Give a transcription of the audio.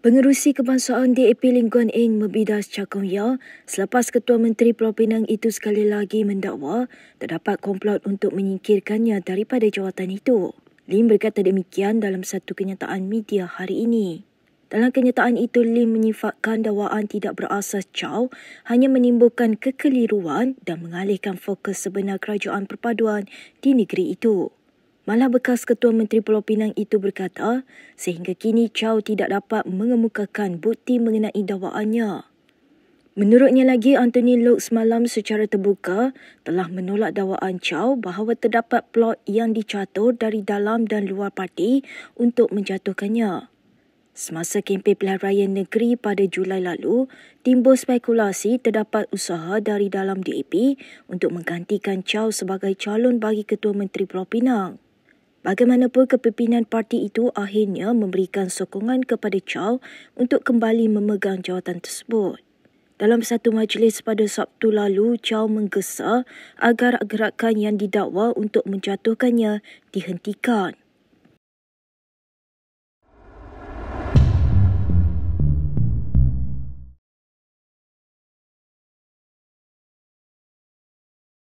Pengerusi kebangsaan DAP Lim Guan Eng membidas Chia Ya selepas Ketua Menteri Pulau Pinang itu sekali lagi mendakwa terdapat komplot untuk menyingkirkannya daripada jawatan itu. Lim berkata demikian dalam satu kenyataan media hari ini. Dalam kenyataan itu, Lim menyifatkan dakwaan tidak berasas Chow hanya menimbulkan kekeliruan dan mengalihkan fokus sebenar kerajaan perpaduan di negeri itu. Malah bekas Ketua Menteri Pulau Pinang itu berkata, sehingga kini Chow tidak dapat mengemukakan bukti mengenai dakwaannya. Menurutnya lagi, Anthony Lok semalam secara terbuka telah menolak dakwaan Chow bahawa terdapat plot yang dicatur dari dalam dan luar parti untuk menjatuhkannya. Semasa kempen pilihan raya negeri pada Julai lalu, timbul spekulasi terdapat usaha dari dalam DAP untuk menggantikan Chow sebagai calon bagi Ketua Menteri Pulau Pinang. Bagaimanapun kepimpinan parti itu akhirnya memberikan sokongan kepada Chow untuk kembali memegang jawatan tersebut. Dalam satu majlis pada Sabtu lalu, Chow menggesa agar gerakan yang didakwa untuk menjatuhkannya dihentikan.